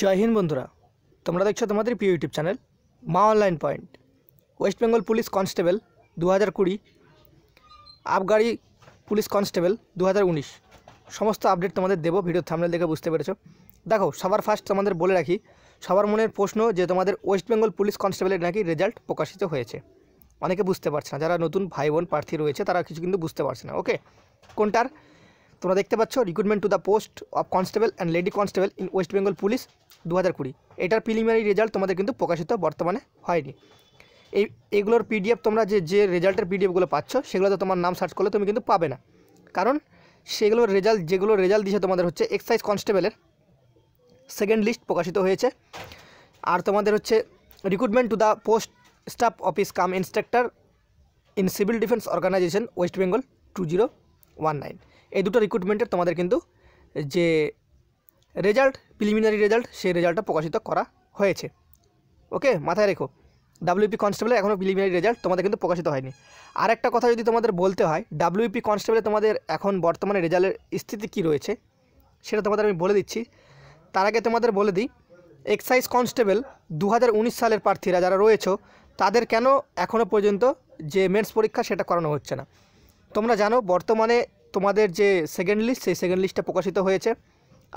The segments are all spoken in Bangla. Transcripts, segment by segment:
জয় হিন্দ বন্ধুরা তোমরা দেখছো তোমাদের প্রিয় YouTube channel Maa online point West Bengal police constable দু হাজার কুড়ি আবগাড়ি পুলিশ কনস্টেবল দু হাজার উনিশ সমস্ত আপডেট তোমাদের দেবো ভিডিও থামলে দেখে বুঝতে পেরেছো দেখো সবার ফার্স্ট তোমাদের বলে রাখি সবার মনের প্রশ্ন যে তোমাদের ওয়েস্ট বেঙ্গল পুলিশ কনস্টেবলের নাকি রেজাল্ট প্রকাশিত হয়েছে অনেকে বুঝতে পারছে না যারা নতুন ভাই বোন প্রার্থী রয়েছে তারা কিছু কিন্তু বুঝতে পারছে না ওকে কোনটার তোমরা দেখতে পাচ্ছ recruitment to the post of constable and lady constable in West Bengal police দু হাজার কুড়ি এটার প্রিলিমিনারি রেজাল্ট তোমাদের কিন্তু প্রকাশিত বর্তমানে হয়নি এই এগুলোর পিডিএফ তোমরা যে যে রেজাল্টের পিডিএফগুলো পাচ্ছ সেগুলো তো তোমার নাম সার্চ করলে তুমি কিন্তু পাবে না কারণ সেগুলোর রেজাল্ট যেগুলো রেজাল্ট দিয়েছে তোমাদের হচ্ছে এক্সাইজ কনস্টেবলের সেকেন্ড লিস্ট প্রকাশিত হয়েছে আর তোমাদের হচ্ছে recruitment to the post staff office cum instructor in civil defence organisation West Bengal two zero one nine এই দুটো রিক্রুটমেন্টের তোমাদের কিন্তু যে রেজাল্ট প্রিলিমিনারি রেজাল্ট সেই রেজাল্টটা প্রকাশিত করা হয়েছে ওকে মাথায় রেখো ডাব্লিউপি কনস্টেবলে এখনও প্রিলিমিনারি রেজাল্ট তোমাদের কিন্তু প্রকাশিত হয়নি আর একটা কথা যদি তোমাদের বলতে হয় ডাব্লিউপি কনস্টেবলে তোমাদের এখন বর্তমানে রেজাল্টের স্থিতি কি রয়েছে সেটা তোমাদের আমি বলে দিচ্ছি তার আগে তোমাদের বলে দিই এক্সাইজ কনস্টেবল দু সালের প্রার্থীরা যারা রয়েছে তাদের কেন এখনও পর্যন্ত যে মেন্স পরীক্ষা সেটা করানো হচ্ছে না তোমরা জানো বর্তমানে তোমাদের যে সেকেন্ড লিস্ট সেই সেকেন্ড লিস্টটা প্রকাশিত হয়েছে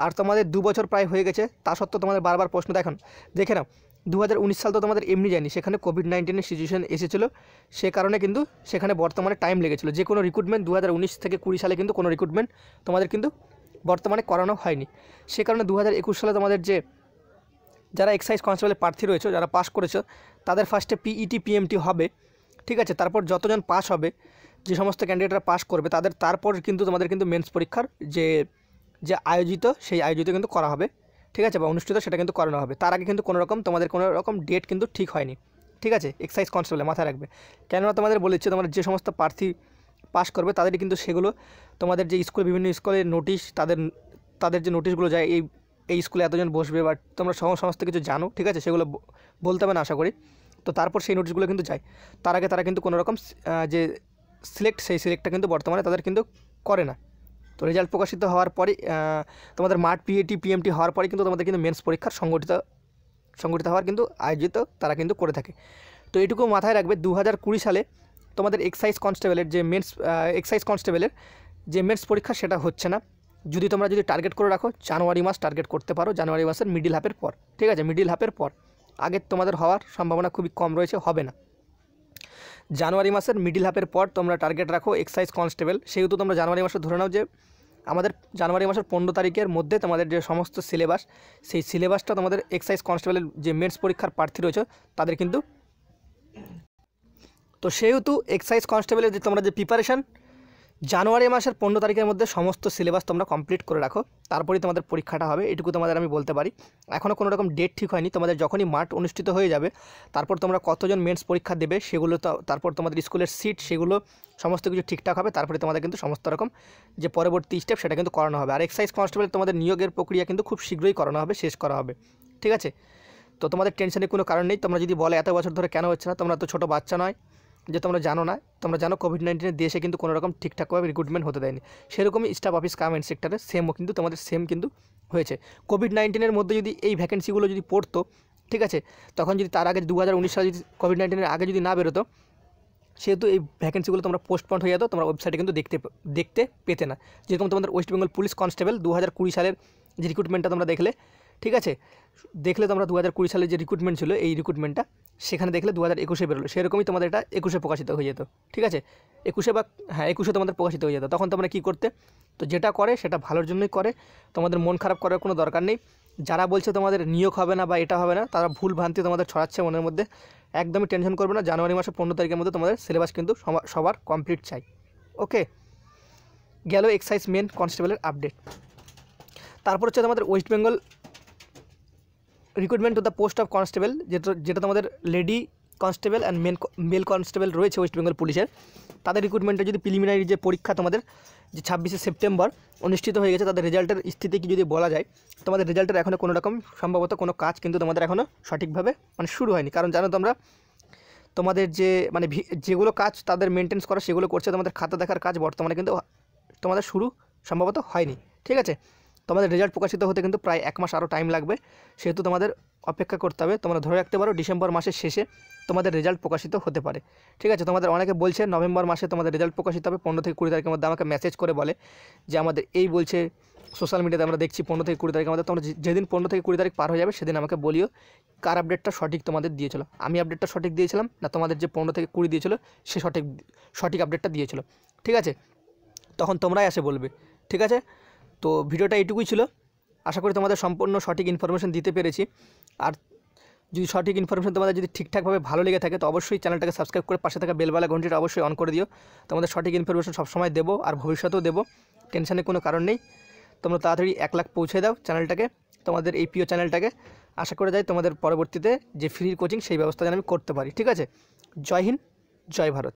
আর তোমাদের দু বছর প্রায় হয়ে গেছে তা সত্ত্বেও তোমাদের বারবার প্রশ্ন দেখেন দেখে নাও দু সাল তো তোমাদের এমনি যায়নি সেখানে কোভিড নাইন্টিনের সিচুয়েশান এসেছিলো সে কারণে কিন্তু সেখানে বর্তমানে টাইম লেগেছিলো যে কোনো রিক্রুটমেন্ট দু থেকে কুড়ি সালে কিন্তু কোনো রিক্রুটমেন্ট তোমাদের কিন্তু বর্তমানে করানো হয়নি সে কারণে দু সালে তোমাদের যে যারা এক্সাইজ কনস্টেবলের প্রার্থী রয়েছে যারা পাস করেছো তাদের ফার্স্টে পিইটি পিএমটি হবে ঠিক আছে তারপর যতজন পাস হবে যে সমস্ত ক্যান্ডিডেটরা পাশ করবে তাদের তারপর কিন্তু তোমাদের কিন্তু মেন্স পরীক্ষার যে যে আয়োজিত সেই আয়োজিত কিন্তু করা হবে ঠিক আছে বা অনুষ্ঠিত সেটা কিন্তু করানো হবে তার আগে কিন্তু কোনো রকম তোমাদের কোনো রকম ডেট কিন্তু ঠিক হয়নি ঠিক আছে এক্সাইজ কনস্টেবলে মাথায় রাখবে কেননা তোমাদের বলেছে তোমার যে সমস্ত প্রার্থী পাশ করবে তাদের কিন্তু সেগুলো তোমাদের যে স্কুল বিভিন্ন স্কুলের নোটিশ তাদের তাদের যে নোটিশগুলো যায় এই এই স্কুলে এতজন বসবে বা তোমরা সহ সমস্ত কিছু জানো ঠিক আছে সেগুলো বলতে হবে না আশা করি তো তারপর সেই নোটিশগুলো কিন্তু যায় তার আগে তারা কিন্তু কোনোরকম যে সিলেক্ট সেই সিলেক্টটা কিন্তু বর্তমানে তাদের কিন্তু করে না তো রেজাল্ট প্রকাশিত হওয়ার পরে তোমাদের মাঠ পিএটি পিএমটি হওয়ার পরে কিন্তু তোমাদের কিন্তু মেন্স পরীক্ষার সংগঠিত সংগঠিত হওয়ার কিন্তু আয়োজিত তারা কিন্তু করে থাকে তো এটুকু মাথায় রাখবে দু সালে তোমাদের এক্সাইজ কনস্টেবলের যে মেন্স এক্সাইজ কনস্টেবলের যে মেন্স পরীক্ষা সেটা হচ্ছে না যদি তোমরা যদি টার্গেট করে রাখো জানুয়ারি মাস টার্গেট করতে পারো জানুয়ারি মাসের মিডিল হাফের পর ঠিক আছে মিডিল হাফের পর আগে তোমাদের হওয়ার সম্ভাবনা খুবই কম রয়েছে হবে না জানুয়ারি মাসের মিডিল হাফের পর তোমরা টার্গেট রাখো এক্সাইজ কনস্টেবল সেহেতু তোমরা জানুয়ারি মাসে ধরে নাও যে আমাদের জানুয়ারি মাসের পনেরো তারিখের মধ্যে তোমাদের যে সমস্ত সিলেবাস সেই সিলেবাসটা তোমাদের এক্সাইজ কনস্টেবলের যে মেন্স পরীক্ষার প্রার্থী রয়েছে তাদের কিন্তু তো সেহেতু এক্সাইজ কনস্টেবলের যে তোমরা যে প্রিপারেশান জানুয়ারি মাসের পনেরো তারিখের মধ্যে সমস্ত সিলেবাস তোমরা কমপ্লিট করে রাখো তারপরেই তোমাদের পরীক্ষাটা হবে এটুকু তোমাদের আমি বলতে পারি এখনও কোনো রকম ডেট ঠিক হয়নি তোমাদের যখনই মাঠ অনুষ্ঠিত হয়ে যাবে তারপর তোমরা কতজন মেন্স পরীক্ষা দেবে সেগুলো তারপর তোমাদের স্কুলের সিট সেগুলো সমস্ত কিছু ঠিকঠাক হবে তারপরে তোমাদের কিন্তু সমস্ত রকম যে পরবর্তী স্টেপ সেটা কিন্তু করানো হবে আর এক্সাইজ কনস্টেবল তোমাদের নিয়োগের প্রক্রিয়া কিন্তু খুব শীঘ্রই করানো হবে শেষ করা হবে ঠিক আছে তো তোমাদের টেনশনের কোনো কারণ নেই তোমরা যদি বলে এত বছর ধরে কেন হচ্ছে না তোমরা তো ছোটো বাচ্চা নয় যে তোমরা জানো না তোমরা জানো কোভিড নাইন্টিনের দেশে কিন্তু কোনো রকম ঠিকঠাকভাবে রিক্রুটমেন্ট হতে দেয়নি সেরকমই স্টাফ অফিস কামেন্ট সেক্টরে সেমও কিন্তু তোমাদের সেম কিন্তু হয়েছে কোভিড নাইন্টিনের মধ্যে যদি এই ভ্যাকেন্সিগুলো যদি পড়তো ঠিক আছে তখন যদি তার আগে দু সালে যদি কোভিড নাইন্টিনের আগে যদি না বেরোতো সেহেতু এই ভ্যাকেন্সিগুলো তোমরা পোস্টপন্ড হয়ে যেত তোমরা ওয়েবসাইটে কিন্তু দেখতে দেখতে পেতে না যেরকম তোমাদের ওয়েস্ট বেঙ্গল পুলিশ কনস্টেবল দু সালের যে রিক্রুটমেন্টটা তোমরা দেখলে ঠিক আছে দেখলে তোমরা দু হাজার কুড়ি সালে যে রিক্রুটমেন্ট ছিল এই রিক্রুটমেন্টটা সেখানে দেখলে দু হাজার একুশে বেরোলো সেরকমই তোমাদের এটা একুশে প্রকাশিত হয়ে যেত ঠিক আছে একুশে বা হ্যাঁ একুশে তোমাদের প্রকাশিত হয়ে যেত তখন তোমরা কী করতে তো যেটা করে সেটা ভালোর জন্যই করে তোমাদের মন খারাপ করার কোনো দরকার নেই যারা বলছে তোমাদের নিয়োগ হবে না বা এটা হবে না তারা ভুল ভ্রান্তি তোমাদের ছড়াচ্ছে মনের মধ্যে একদমই টেনশন করবে না জানুয়ারি মাসের পনেরো তারিখের মধ্যে তোমাদের সিলেবাস কিন্তু সবার কমপ্লিট চাই ওকে গেল এক্সাইজ মেন কনস্টেবলের আপডেট তারপর হচ্ছে তোমাদের West Bengal recruitment to the post of constable যেটা যেটা তোমাদের lady constable and men male constable রয়েছে ওয়েস্ট বেঙ্গল পুলিশের তাদের রিক্রুটমেন্টের যদি প্রিলিমিনারি যে পরীক্ষা তোমাদের যে ছাব্বিশে সেপ্টেম্বর অনুষ্ঠিত হয়ে গেছে তাদের রেজাল্টের স্থিতি কি যদি বলা যায় তোমাদের রেজাল্টের এখনও কোনো রকম সম্ভবত কোনো কাজ কিন্তু তোমাদের এখনও সঠিকভাবে মানে শুরু হয়নি কারণ জানো তোমরা তোমাদের যে মানে যেগুলো কাজ তাদের মেনটেন্স করা সেগুলো করছে তোমাদের খাতা দেখার কাজ বর্তমানে কিন্তু তোমাদের শুরু সম্ভবত হয়নি ঠিক আছে তোমাদের রেজাল্ট প্রকাশিত হতে কিন্তু প্রায় এক মাস আরও টাইম লাগবে সেহেতু তোমাদের অপেক্ষা করতে হবে তোমরা ধরে রাখতে পারো ডিসেম্বর মাসের শেষে তোমাদের রেজাল্ট প্রকাশিত হতে পারে ঠিক আছে তোমাদের অনেকে বলছে নভেম্বর মাসে তোমাদের রেজাল্ট প্রকাশিত হবে পনেরো থেকে কুড়ি তারিখের মধ্যে আমাকে মেসেজ করে বলে যে আমাদের এই বলছে সোশ্যাল মিডিয়াতে আমরা দেখছি পনেরো থেকে কুড়ি তারিখ আমাদের তোমরা যেদিন পনেরো থেকে কুড়ি তারিখ পার হয়ে যাবে সেদিন আমাকে বলিও কার আপডেটটা সঠিক তোমাদের দিয়েছিল আমি আপডেটটা সঠিক দিয়েছিলাম না তোমাদের যে পনেরো থেকে কুড়ি দিয়েছিল সে সঠিক সঠিক আপডেটটা দিয়েছিল ঠিক আছে তখন তোমরাই এসে বলবে ঠিক আছে তো ভিডিওটা এটুকুই ছিল আশা করি তোমাদের সম্পূর্ণ সঠিক ইনফরমেশান দিতে পেরেছি আর যদি সঠিক ইনফরমেশান তোমাদের যদি ঠিকঠাকভাবে ভালো লেগে থাকে তো অবশ্যই চ্যানেলটাকে সাবস্ক্রাইব করে পাশে থাকা বেলবেলা ঘন্টিটা অবশ্যই অন করে দিও তোমাদের সঠিক ইনফরমেশান সবসময় দেবো আর ভবিষ্যতেও দেবো টেনশনের কোনো কারণ নেই তোমরা তাড়াতাড়ি এক লাখ পৌঁছে দাও চ্যানেলটাকে তোমাদের এই প্রিয় চ্যানেলটাকে আশা করে যাই তোমাদের পরবর্তীতে যে ফ্রি কোচিং সেই ব্যবস্থা যেন আমি করতে পারি ঠিক আছে জয় হিন্দ জয় ভারত